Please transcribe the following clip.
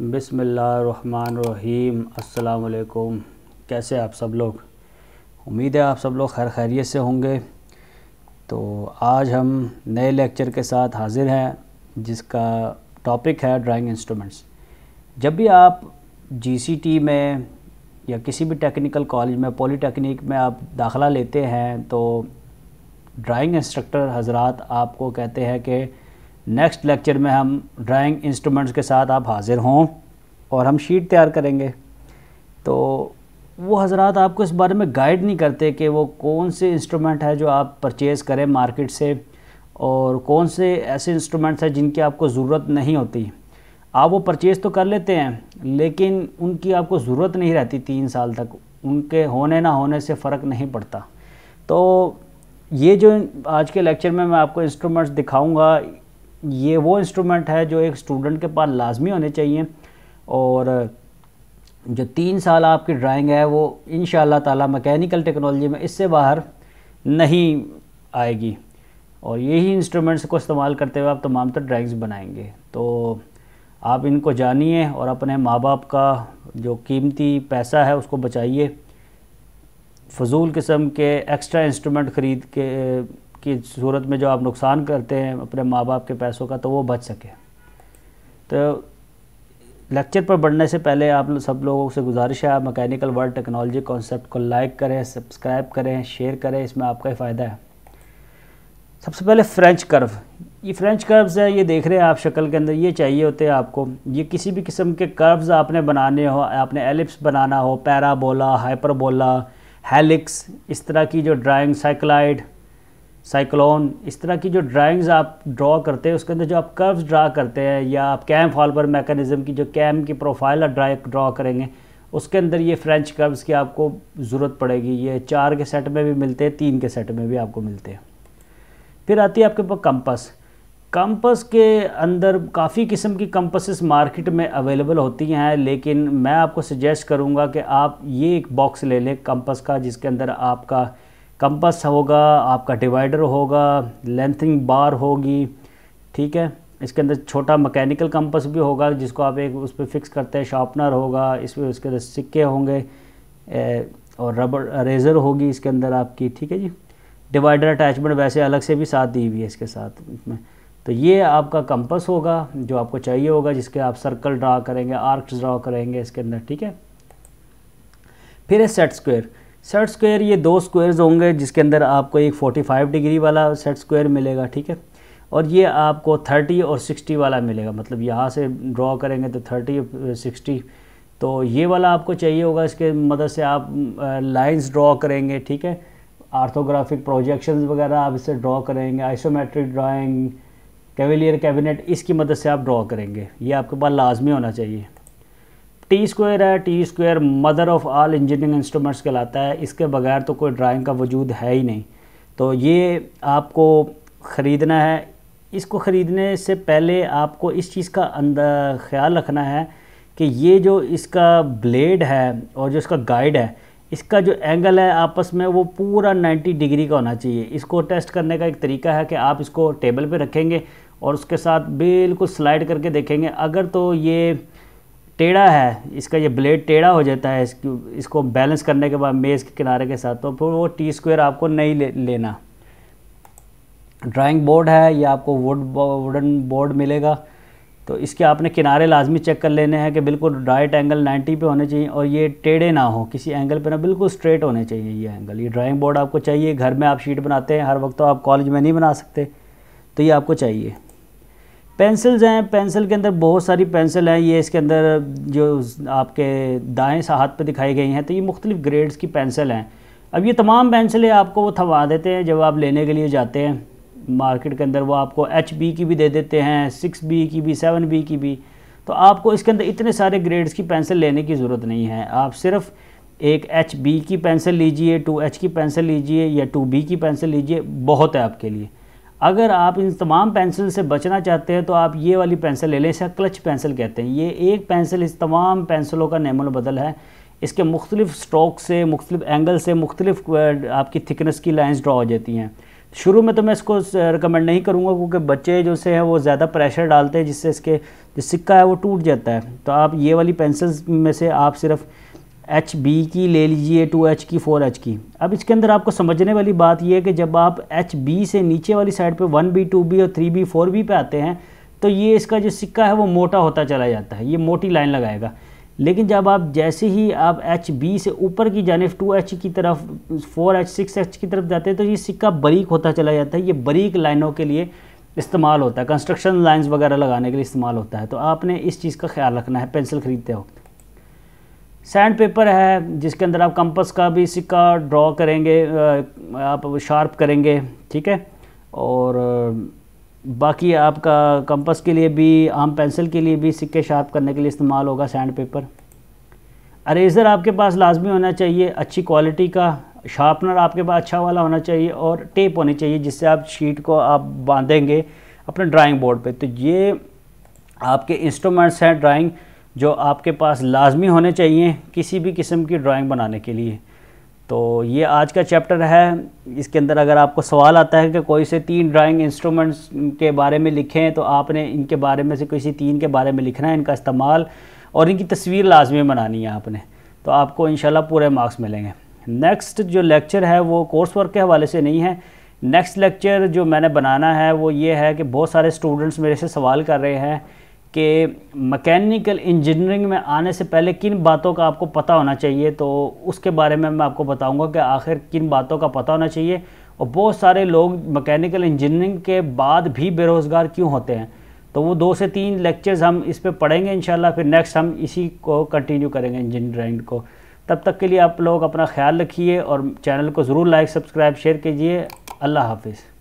बिसमीम अलकुम कैसे आप सब लोग उम्मीद है आप सब लोग खैर खैरियत से होंगे तो आज हम नए लेक्चर के साथ हाज़िर हैं जिसका टॉपिक है ड्राइंग इंस्ट्रूमेंट्स जब भी आप जीसीटी में या किसी भी टेक्निकल कॉलेज में पॉलीटेक्निक में आप दाखला लेते हैं तो ड्राइंग इंस्ट्रक्टर हजरात आपको कहते हैं कि नेक्स्ट लेक्चर में हम ड्राइंग इंस्ट्रूमेंट्स के साथ आप हाज़िर हों और हम शीट तैयार करेंगे तो वो हज़रा आपको इस बारे में गाइड नहीं करते कि वो कौन से इंस्ट्रूमेंट है जो आप परचेज़ करें मार्केट से और कौन से ऐसे इंस्ट्रूमेंट्स हैं जिनकी आपको ज़रूरत नहीं होती आप वो परचेज़ तो कर लेते हैं लेकिन उनकी आपको ज़रूरत नहीं रहती तीन साल तक उनके होने ना होने से फ़र्क नहीं पड़ता तो ये जो आज के लेक्चर में मैं आपको इंस्ट्रूमेंट्स दिखाऊंगा ये वो इंस्ट्रूमेंट है जो एक स्टूडेंट के पास लाजमी होने चाहिए और जो तीन साल आपकी ड्राइंग है वो इन ताला मैकेनिकल टेक्नोलॉजी में इससे बाहर नहीं आएगी और यही इंस्ट्रूमेंट्स को इस्तेमाल करते हुए आप तमाम तर ड्राइंग्स बनाएंगे तो आप इनको जानिए और अपने माँ बाप का जो कीमती पैसा है उसको बचाइए फजूल किस्म के एक्स्ट्रा इंस्ट्रूमेंट ख़रीद के की सूरत में जो आप नुकसान करते हैं अपने माँ बाप के पैसों का तो वो बच सके तो लेक्चर पर बढ़ने से पहले आप सब लोगों से गुजारिश है आप मैकेनिकल वर्ल्ड टेक्नोलॉजी कॉन्सेप्ट को लाइक करें सब्सक्राइब करें शेयर करें इसमें आपका ही फ़ायदा है सबसे पहले फ्रेंच कर्व ये फ्रेंच कर्व्स है ये देख रहे हैं आप शक्ल के अंदर ये चाहिए होते हैं आपको ये किसी भी किस्म के कर्व्स आपने बनाने हो आपने एलिप्स बनाना हो पैराबोला हाइपरबोला हेलिक्स इस तरह की जो ड्राइंग साइक्लाइड साइक्लोन इस तरह की जो ड्राइंग्स आप ड्रा करते हैं उसके अंदर जो आप कर्व्स ड्रा करते हैं या आप कैम फॉलबर मैकेनिज़्म की जो कैम की प्रोफाइल आप ड्राइ ड्रा करेंगे उसके अंदर ये फ्रेंच कर्व्स की आपको ज़रूरत पड़ेगी ये चार के सेट में भी मिलते हैं तीन के सेट में भी आपको मिलते हैं फिर आती है आपके पास कंपस कंपस के अंदर काफ़ी किस्म की कंपसेस मार्केट में अवेलेबल होती हैं लेकिन मैं आपको सजेस्ट करूँगा कि आप ये एक बॉक्स ले लें कंपस का जिसके अंदर आपका कंपस होगा आपका डिवाइडर होगा लेंथिंग बार होगी ठीक है इसके अंदर छोटा मैकेनिकल कंपस भी होगा जिसको आप एक उस पर फिक्स करते हैं शार्पनर होगा इसमें उसके अंदर सिक्के होंगे ए, और रबर रेज़र होगी इसके अंदर आपकी ठीक है जी डिवाइडर अटैचमेंट वैसे अलग से भी साथ दी हुई है इसके साथ इसमें तो ये आपका कंपस होगा जो आपको चाहिए होगा जिसके आप सर्कल ड्रा करेंगे आर्क ड्रा करेंगे इसके अंदर ठीक है फिर है सेट स्क्वायर सेट स्क्वायर ये दो स्क्वायर्स होंगे जिसके अंदर आपको एक 45 डिग्री वाला सेट स्क्वायर मिलेगा ठीक है और ये आपको 30 और 60 वाला मिलेगा मतलब यहाँ से ड्रॉ करेंगे तो 30 60 तो ये वाला आपको चाहिए होगा इसके मदद से आप लाइंस ड्रॉ करेंगे ठीक है आर्थोग्राफिक प्रोजेक्शंस वगैरह आप इसे ड्रॉ करेंगे आइसोमेट्रिक ड्राइंग कैवेलियर कैबिनेट इसकी मदद से आप ड्रॉ करेंगे ये आपके पास लाजमी होना चाहिए टी स्क्वायर है T square mother of all engineering instruments कहलाता है इसके बगैर तो कोई ड्राइंग का वजूद है ही नहीं तो ये आपको ख़रीदना है इसको ख़रीदने से पहले आपको इस चीज़ का अंदर ख्याल रखना है कि ये जो इसका ब्लेड है और जो इसका गाइड है इसका जो एंगल है आपस में वो पूरा 90 डिग्री का होना चाहिए इसको टेस्ट करने का एक तरीका है कि आप इसको टेबल पे रखेंगे और उसके साथ बिल्कुल स्लाइड करके देखेंगे अगर तो ये टेढ़ा है इसका ये ब्लेड टेढ़ा हो जाता है इसको इसको बैलेंस करने के बाद मेज़ के किनारे के साथ तो फिर वो टी स्क्वायर आपको नहीं ले, लेना ड्राइंग बोर्ड है या आपको वुड वुडन बोर्ड मिलेगा तो इसके आपने किनारे लाजमी चेक कर लेने हैं कि बिल्कुल राइट एंगल 90 पे होने चाहिए और ये टेढ़े ना हो किसी एंगल पे ना बिल्कुल स्ट्रेट होने चाहिए ये एंगल ये ड्राइंग बोर्ड आपको चाहिए घर में आप शीट बनाते हैं हर वक्त तो आप कॉलेज में नहीं बना सकते तो ये आपको चाहिए पेंसिल्स हैं पेंसिल के अंदर बहुत सारी पेंसिल हैं ये इसके अंदर जो आपके दाएं हाथ पे दिखाई गई हैं तो ये मुख्तलिफ़ ग्रेड्स की पेंसिल हैं अब ये तमाम पेंसिलें आपको वो थमा देते हैं जब आप लेने के लिए जाते हैं मार्केट के अंदर वो आपको एच बी की भी दे देते हैं सिक्स बी की भी सेवन बी की भी तो आपको इसके अंदर इतने सारे ग्रेड्स की पेंसिल लेने की ज़रूरत नहीं है आप सिर्फ़ एक एच बी की पेंसिल लीजिए टू एच की पेंसिल लीजिए या टू बी की पेंसिल लीजिए बहुत है आपके लिए अगर आप इन तमाम पेंसिल से बचना चाहते हैं तो आप ये वाली पेंसिल ले लें इसे क्लच पेंसिल कहते हैं ये एक पेंसिल इस तमाम पेंसिलों का नेमल बदल है इसके मुख्तलिफ स्ट्रोक से मुख्तलिफ एंगल से मुख्तलिफ आपकी थिकनेस की लाइंस ड्रा हो जाती हैं शुरू में तो मैं इसको रिकमेंड नहीं करूँगा क्योंकि बच्चे जो से हैं वो ज़्यादा प्रेशर डालते हैं जिससे इसके जो सिक्का है वो टूट जाता है तो आप ये वाली पेंसिल्स में से आप सिर्फ एच बी की ले लीजिए टू एच की फोर एच की अब इसके अंदर आपको समझने वाली बात यह है कि जब आप एच बी से नीचे वाली साइड पे वन बी टू बी और थ्री बी फोर बी पे आते हैं तो ये इसका जो सिक्का है वो मोटा होता चला जाता है ये मोटी लाइन लगाएगा लेकिन जब आप जैसे ही आप एच बी से ऊपर की जानेब टू एच की तरफ फोर एच सिक्स एच की तरफ जाते हैं तो ये सिक्का बरीक होता चला जाता है ये बरीक लाइनों के लिए इस्तेमाल होता है कंस्ट्रक्शन लाइन्स वगैरह लगाने के लिए इस्तेमाल होता है तो आपने इस चीज़ का ख्याल रखना है पेंसिल ख़रीदते वक्त सैंड पेपर है जिसके अंदर आप कंपस का भी सिक्का ड्रॉ करेंगे आप शार्प करेंगे ठीक है और बाकी आपका कंपस के लिए भी आम पेंसिल के लिए भी सिक्के शार्प करने के लिए इस्तेमाल होगा सैंड पेपर अरेज़र आपके पास लाजमी होना चाहिए अच्छी क्वालिटी का शार्पनर आपके पास अच्छा वाला होना चाहिए और टेप होनी चाहिए जिससे आप शीट को आप बांधेंगे अपने ड्राइंग बोर्ड पे तो ये आपके इंस्ट्रूमेंट्स हैं ड्राइंग जो आपके पास लाजमी होने चाहिए किसी भी किस्म की ड्राइंग बनाने के लिए तो ये आज का चैप्टर है इसके अंदर अगर आपको सवाल आता है कि कोई से तीन ड्राइंग इंस्ट्रूमेंट्स के बारे में लिखें तो आपने इनके बारे में से किसी तीन के बारे में लिखना है इनका इस्तेमाल और इनकी तस्वीर लाजमी बनानी है आपने तो आपको इन पूरे मार्क्स मिलेंगे नेक्स्ट जो लेक्चर है वो कोर्स वर्क के हवाले से नहीं है नेक्स्ट लेक्चर जो मैंने बनाना है वो ये है कि बहुत सारे स्टूडेंट्स मेरे से सवाल कर रहे हैं कि मैकेनिकल इंजीनियरिंग में आने से पहले किन बातों का आपको पता होना चाहिए तो उसके बारे में मैं आपको बताऊंगा कि आखिर किन बातों का पता होना चाहिए और बहुत सारे लोग मैकेनिकल इंजीनियरिंग के बाद भी बेरोज़गार क्यों होते हैं तो वो दो से तीन लेक्चर्स हम इस पर पढ़ेंगे इन फिर नेक्स्ट हम इसी को कंटिन्यू करेंगे इंजीनियरिंग को तब तक के लिए आप लोग अपना ख्याल रखिए और चैनल को ज़रूर लाइक सब्सक्राइब शेयर कीजिए अल्लाह हाफिज़